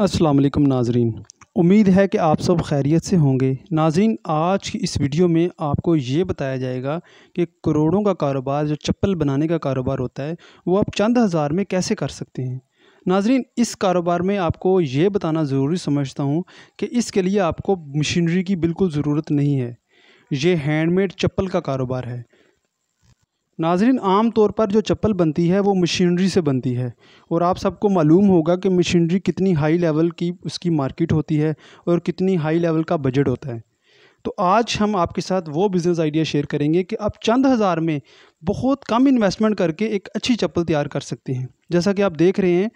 अस्सलाम वालेकुम नाजरीन उम्मीद है कि आप सब खैरियत से होंगे नाजरीन आज की इस वीडियो में आपको ये बताया जाएगा कि करोड़ों का कारोबार जो चप्पल बनाने का कारोबार होता है वो आप चंद हज़ार में कैसे कर सकते हैं नाजरीन इस कारोबार में आपको ये बताना ज़रूरी समझता हूँ कि इसके लिए आपको मशीनरी की बिल्कुल ज़रूरत नहीं है ये हैंडमेड चप्पल का कारोबार है नाजरीन आम तौर पर जो चप्पल बनती है वो मशीनरी से बनती है और आप सबको मालूम होगा कि मशीनरी कितनी हाई लेवल की उसकी मार्केट होती है और कितनी हाई लेवल का बजट होता है तो आज हम आपके साथ वो बिज़नेस आइडिया शेयर करेंगे कि आप चंद हज़ार में बहुत कम इन्वेस्टमेंट करके एक अच्छी चप्पल तैयार कर सकते हैं जैसा कि आप देख रहे हैं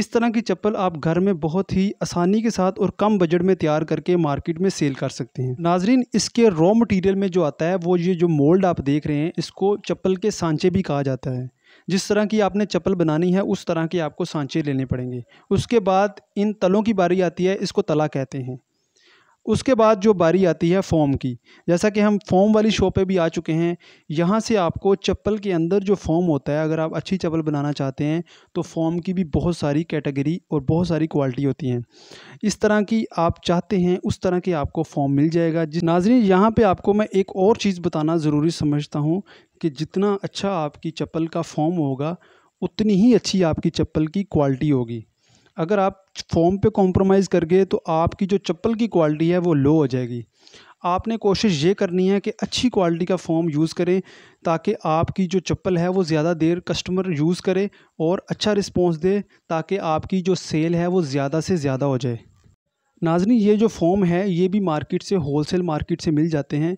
इस तरह की चप्पल आप घर में बहुत ही आसानी के साथ और कम बजट में तैयार करके मार्केट में सेल कर सकते हैं नाजरीन इसके रॉ मटेरियल में जो आता है वो ये जो मोल्ड आप देख रहे हैं इसको चप्पल के सांचे भी कहा जाता है जिस तरह की आपने चप्पल बनानी है उस तरह के आपको सांचे लेने पड़ेंगे उसके बाद इन तलों की बारी आती है इसको तला कहते हैं उसके बाद जो बारी आती है फॉर्म की जैसा कि हम फॉर्म वाली शॉप पे भी आ चुके हैं यहाँ से आपको चप्पल के अंदर जो फॉर्म होता है अगर आप अच्छी चप्पल बनाना चाहते हैं तो फॉर्म की भी बहुत सारी कैटेगरी और बहुत सारी क्वालिटी होती हैं इस तरह की आप चाहते हैं उस तरह की आपको फॉर्म मिल जाएगा जिस नाजरी यहाँ पर आपको मैं एक और चीज़ बताना ज़रूरी समझता हूँ कि जितना अच्छा आपकी चप्पल का फॉर्म होगा उतनी ही अच्छी आपकी चप्पल की क्वालिटी होगी अगर आप फॉर्म पे कॉम्प्रोमाइज़ कर गए तो आपकी जो चप्पल की क्वालिटी है वो लो हो जाएगी आपने कोशिश ये करनी है कि अच्छी क्वालिटी का फॉर्म यूज़ करें ताकि आपकी जो चप्पल है वो ज़्यादा देर कस्टमर यूज़ करे और अच्छा रिस्पॉन्स दे ताकि आपकी जो सेल है वो ज़्यादा से ज़्यादा हो जाए नाजनी ये जो फॉर्म है ये भी मार्केट से होलसेल मार्केट से मिल जाते हैं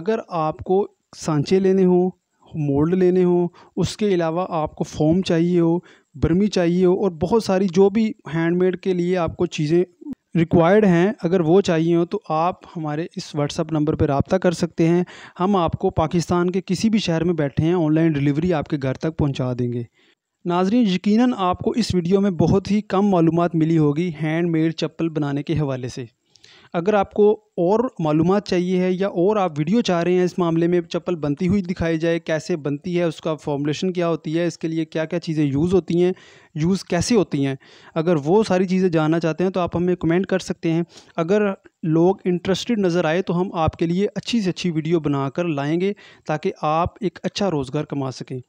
अगर आपको सांचे लेने हों मोल्ड लेने हों उसके अलावा आपको फॉर्म चाहिए हो बर्मी चाहिए हो और बहुत सारी जो भी हैंडमेड के लिए आपको चीज़ें रिक्वायर्ड हैं अगर वो चाहिए हो तो आप हमारे इस व्हाट्सअप नंबर पर रबता कर सकते हैं हम आपको पाकिस्तान के किसी भी शहर में बैठे हैं ऑनलाइन डिलीवरी आपके घर तक पहुँचा देंगे नाजरीन यकीनन आपको इस वीडियो में बहुत ही कम मालूम मिली होगी हैंडमेड चप्पल बनाने के हवाले से अगर आपको और मालूम चाहिए है या और आप वीडियो चाह रहे हैं इस मामले में चप्पल बनती हुई दिखाई जाए कैसे बनती है उसका फॉर्मुलेशन क्या होती है इसके लिए क्या क्या चीज़ें यूज़ होती हैं यूज़ कैसे होती हैं अगर वो सारी चीज़ें जानना चाहते हैं तो आप हमें कमेंट कर सकते हैं अगर लोग इंटरेस्टेड नज़र आए तो हम आपके लिए अच्छी से अच्छी वीडियो बनाकर लाएंगे ताकि आप एक अच्छा रोज़गार कमा सकें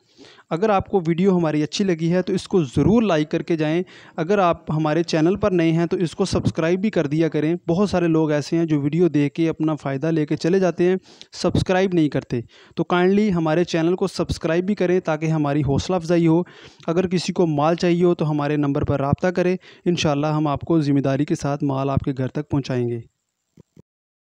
अगर आपको वीडियो हमारी अच्छी लगी है तो इसको ज़रूर लाइक करके जाएं अगर आप हमारे चैनल पर नए हैं तो इसको सब्सक्राइब भी कर दिया करें बहुत सारे लोग ऐसे हैं जो वीडियो देख के अपना फ़ायदा लेके चले जाते हैं सब्सक्राइब नहीं करते तो काइंडली हमारे चैनल को सब्सक्राइब भी करें ताकि हमारी हौसला अफजाई हो अगर किसी को माल चाहिए चाहिए हो तो हमारे नंबर पर रबता करें इन हम आपको ज़िम्मेदारी के साथ माल आपके घर तक पहुँचाएँगे